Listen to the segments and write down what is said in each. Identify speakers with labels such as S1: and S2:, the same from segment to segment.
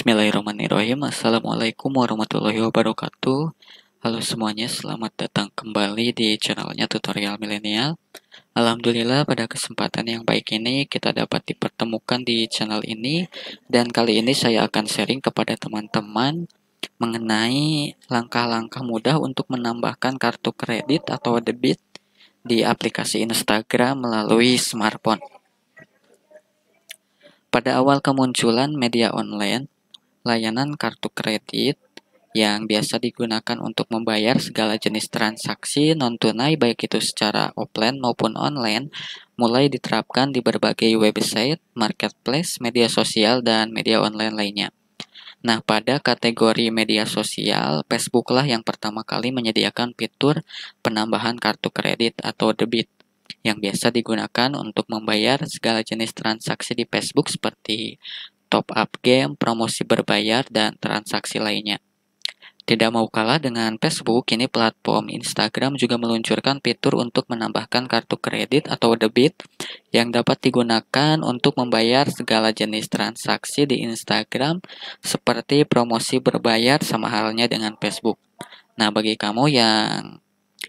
S1: Bismillahirrahmanirrahim. Assalamualaikum warahmatullahi wabarakatuh. Halo semuanya, selamat datang kembali di channelnya Tutorial Milenial. Alhamdulillah pada kesempatan yang baik ini kita dapat dipertemukan di channel ini dan kali ini saya akan sharing kepada teman-teman mengenai langkah-langkah mudah untuk menambahkan kartu kredit atau debit di aplikasi Instagram melalui smartphone. Pada awal kemunculan media online, layanan kartu kredit yang biasa digunakan untuk membayar segala jenis transaksi non-tunai baik itu secara offline maupun online mulai diterapkan di berbagai website, marketplace, media sosial, dan media online lainnya. Nah, pada kategori media sosial, Facebook lah yang pertama kali menyediakan fitur penambahan kartu kredit atau debit yang biasa digunakan untuk membayar segala jenis transaksi di Facebook seperti top up game, promosi berbayar, dan transaksi lainnya. Tidak mau kalah dengan Facebook, kini platform Instagram juga meluncurkan fitur untuk menambahkan kartu kredit atau debit yang dapat digunakan untuk membayar segala jenis transaksi di Instagram seperti promosi berbayar sama halnya dengan Facebook. Nah, bagi kamu yang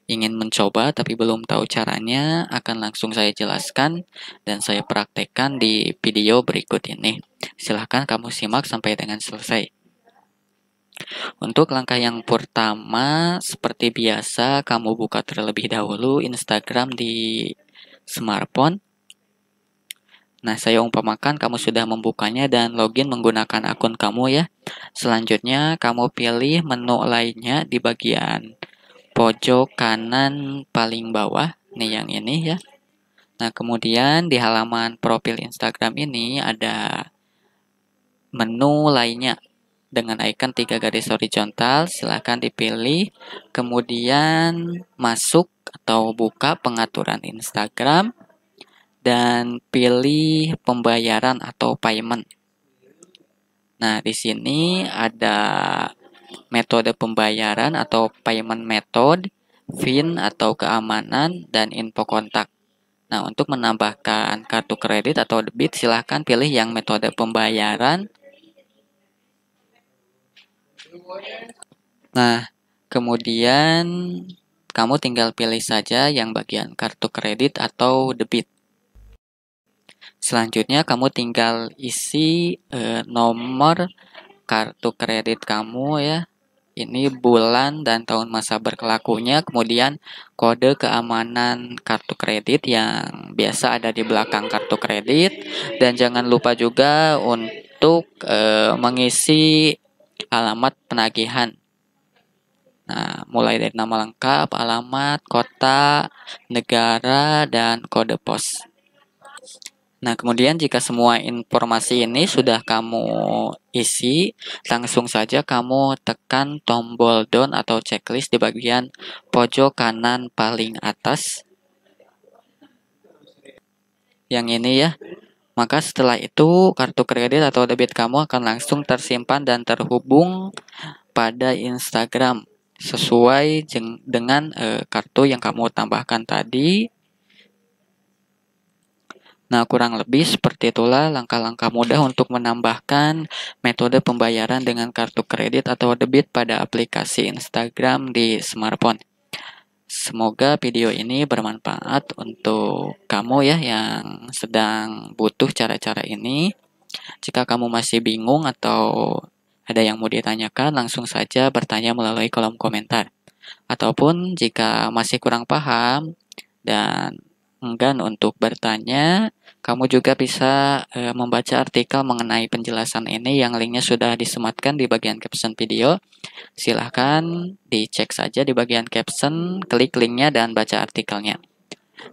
S1: ingin mencoba tapi belum tahu caranya, akan langsung saya jelaskan dan saya praktekkan di video berikut ini. Silahkan kamu simak sampai dengan selesai. Untuk langkah yang pertama, seperti biasa, kamu buka terlebih dahulu Instagram di smartphone. Nah, saya umpamakan kamu sudah membukanya dan login menggunakan akun kamu ya. Selanjutnya, kamu pilih menu lainnya di bagian pojok kanan paling bawah, nih yang ini ya. Nah, kemudian di halaman profil Instagram ini ada menu lainnya dengan icon tiga garis horizontal silahkan dipilih kemudian masuk atau buka pengaturan Instagram dan pilih pembayaran atau payment nah di sini ada metode pembayaran atau payment method, fin atau keamanan, dan info kontak. Nah, untuk menambahkan kartu kredit atau debit, silahkan pilih yang metode pembayaran. Nah, kemudian kamu tinggal pilih saja yang bagian kartu kredit atau debit. Selanjutnya, kamu tinggal isi eh, nomor kartu kredit kamu ya. Ini bulan dan tahun masa berlakunya, kemudian kode keamanan kartu kredit yang biasa ada di belakang kartu kredit dan jangan lupa juga untuk e, mengisi alamat penagihan. Nah, mulai dari nama lengkap, alamat, kota, negara, dan kode pos. Nah, kemudian jika semua informasi ini sudah kamu isi, langsung saja kamu tekan tombol down atau checklist di bagian pojok kanan paling atas. Yang ini ya. Maka setelah itu kartu kredit atau debit kamu akan langsung tersimpan dan terhubung pada Instagram sesuai dengan e, kartu yang kamu tambahkan tadi Nah, kurang lebih seperti itulah langkah-langkah mudah untuk menambahkan metode pembayaran dengan kartu kredit atau debit pada aplikasi Instagram di smartphone. Semoga video ini bermanfaat untuk kamu ya yang sedang butuh cara-cara ini. Jika kamu masih bingung atau ada yang mau ditanyakan, langsung saja bertanya melalui kolom komentar. Ataupun jika masih kurang paham dan enggan untuk bertanya, kamu juga bisa e, membaca artikel mengenai penjelasan ini yang linknya sudah disematkan di bagian caption video. Silahkan dicek saja di bagian caption, klik linknya dan baca artikelnya.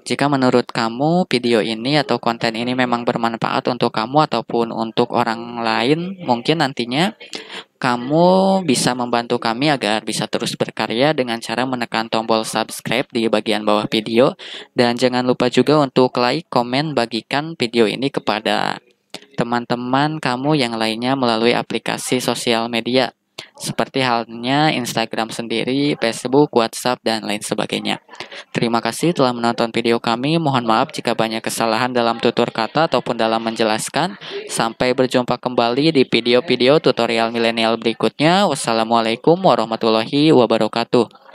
S1: Jika menurut kamu video ini atau konten ini memang bermanfaat untuk kamu ataupun untuk orang lain, mungkin nantinya kamu bisa membantu kami agar bisa terus berkarya dengan cara menekan tombol subscribe di bagian bawah video dan jangan lupa juga untuk like, komen, bagikan video ini kepada teman-teman kamu yang lainnya melalui aplikasi sosial media. Seperti halnya Instagram sendiri, Facebook, WhatsApp, dan lain sebagainya. Terima kasih telah menonton video kami. Mohon maaf jika banyak kesalahan dalam tutur kata ataupun dalam menjelaskan. Sampai berjumpa kembali di video-video tutorial milenial berikutnya. Wassalamualaikum warahmatullahi wabarakatuh.